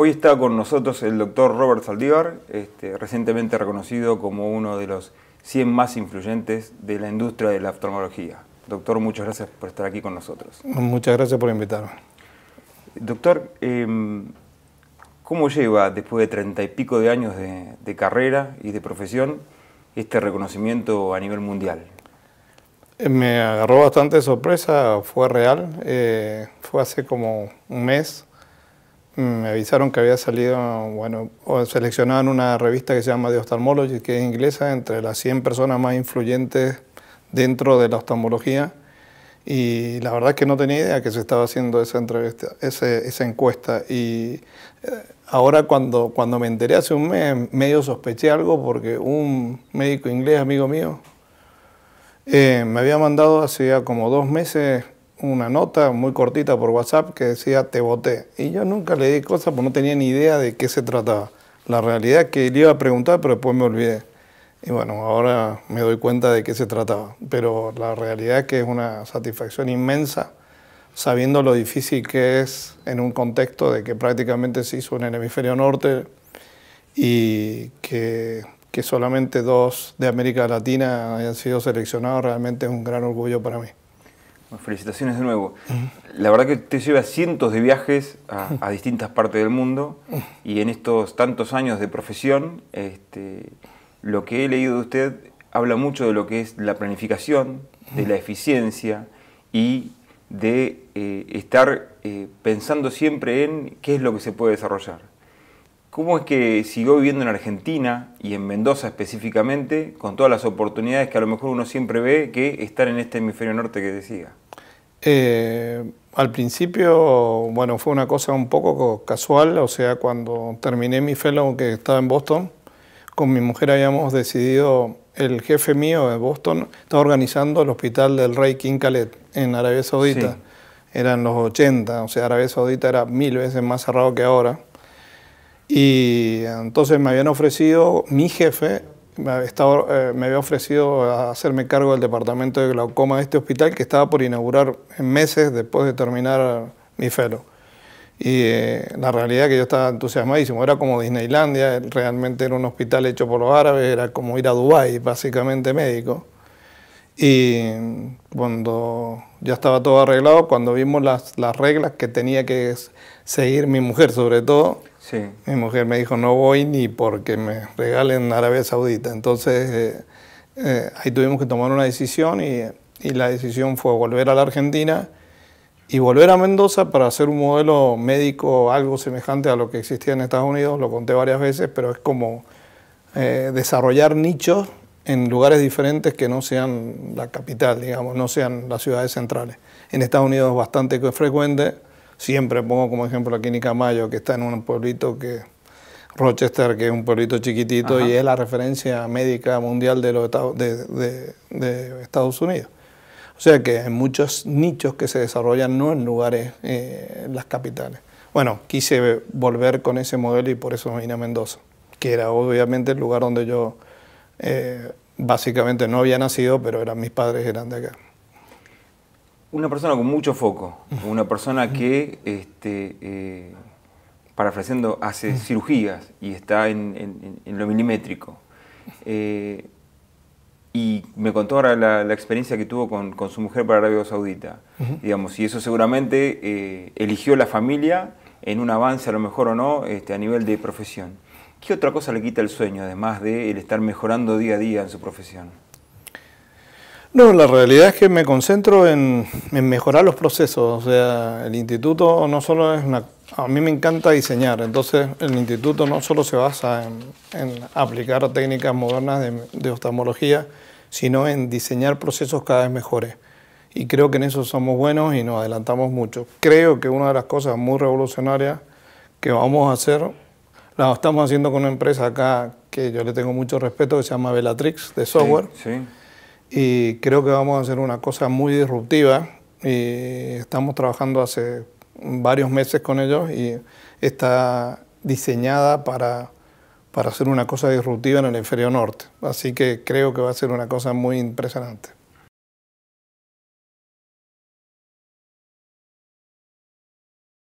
Hoy está con nosotros el doctor Robert Saldívar, este, recientemente reconocido como uno de los 100 más influyentes de la industria de la oftalmología. Doctor, muchas gracias por estar aquí con nosotros. Muchas gracias por invitarme. Doctor, em, ¿cómo lleva después de treinta y pico de años de, carrera y de profesión este reconocimiento a nivel mundial? Eh, me agarró bastante sorpresa, fue real. Eh, fue hace como un mes Mm, me avisaron que había salido, bueno, seleccionaban una revista que se llama The Ophthalmology, que es inglesa, entre las 100 personas más influyentes dentro de la oftalmología. Y la verdad es que no tenía idea que se estaba haciendo esa, encuesta. Y eh, ahora cuando, cuando me enteré hace un mes, medio sospeché algo porque un médico inglés, amigo mío, eh, me había mandado hace como dos meses una nota muy cortita por WhatsApp que decía te voté. Y yo nunca le di cosas pues porque no tenía ni idea de qué se trataba. La realidad es que le iba a preguntar, pero después me olvidé. Y bueno, ahora me doy cuenta de qué se trataba. Pero la realidad es que es una satisfacción inmensa sabiendo lo difícil que es en un contexto de que prácticamente se hizo en el hemisferio norte y que, que solamente dos de América Latina hayan sido seleccionados, realmente es un gran orgullo para mí. Felicitaciones de nuevo. La verdad que usted lleva cientos de viajes a, distintas partes del mundo y en estos tantos años de profesión, este, lo que he leído de usted habla mucho de lo que es la planificación, de la eficiencia y de eh, estar eh, pensando siempre en qué es lo que se puede desarrollar. ¿Cómo es que siguió viviendo en Argentina y en Mendoza específicamente, con todas las oportunidades que a lo mejor uno siempre ve que estar en este hemisferio norte que decía? Eh, al principio, bueno, fue una cosa un poco casual, o sea, cuando terminé mi fellow que estaba en Boston, con mi mujer habíamos decidido, el jefe mío de Boston estaba organizando el hospital del rey King Khaled en Arabia Saudita. Eran los 80, o sea, Arabia Saudita era mil veces más cerrado que ahora y entonces me habían ofrecido, mi jefe me había, eh, me había ofrecido hacerme cargo del departamento de glaucoma de este hospital que estaba por inaugurar en meses después de terminar mi fellow. Y eh, la realidad es que yo estaba entusiasmadísimo, era como Disneylandia, realmente era un hospital hecho por los árabes, era como ir a Dubái, básicamente médico. Y cuando ya estaba todo arreglado, cuando vimos las, las reglas que tenía que seguir mi mujer sobre todo, mi mujer me dijo, no voy ni porque me regalen Arabia Saudita. Entonces eh, eh, ahí tuvimos que tomar una decisión y, la decisión fue volver a la Argentina y volver a Mendoza para hacer un modelo médico algo semejante a lo que existía en Estados Unidos. Lo conté varias veces, pero es como eh, desarrollar nichos en lugares diferentes que no sean la capital, digamos, no sean las ciudades centrales. En Estados Unidos es bastante frecuente Siempre pongo como ejemplo aquí mayo que está en un pueblito que, Rochester, que es un pueblito chiquitito y es la referencia médica mundial de, los de, Estados Unidos. O sea que hay muchos nichos que se desarrollan no en lugares, eh, en las capitales. Bueno, quise volver con ese modelo y por eso vine a Mendoza, que era obviamente el lugar donde yo eh, básicamente no había nacido, pero eran mis padres eran de acá. Una persona con mucho foco, una persona que, este, eh, parafraseando, hace mm. cirugías y está en, lo milimétrico. Eh, y me contó ahora la, experiencia que tuvo con, su mujer para Arabia Saudita. Digamos, y eso seguramente eh, eligió la familia en un avance, a lo mejor o no, este, a nivel de profesión. ¿Qué otra cosa le quita el sueño, además de el estar mejorando día a día en su profesión? No, la realidad es que me concentro en, mejorar los procesos. O sea, el instituto no solo es una... A mí me encanta diseñar, entonces el instituto no solo se basa en, aplicar técnicas modernas de, de, oftalmología, sino en diseñar procesos cada vez mejores. Y creo que en eso somos buenos y nos adelantamos mucho. Creo que una de las cosas muy revolucionarias que vamos a hacer, la estamos haciendo con una empresa acá que yo le tengo mucho respeto, que se llama Bellatrix, de software. sí y creo que vamos a hacer una cosa muy disruptiva. Y estamos trabajando hace varios meses con ellos y está diseñada para, para hacer una cosa disruptiva en el inferior norte. Así que creo que va a ser una cosa muy impresionante.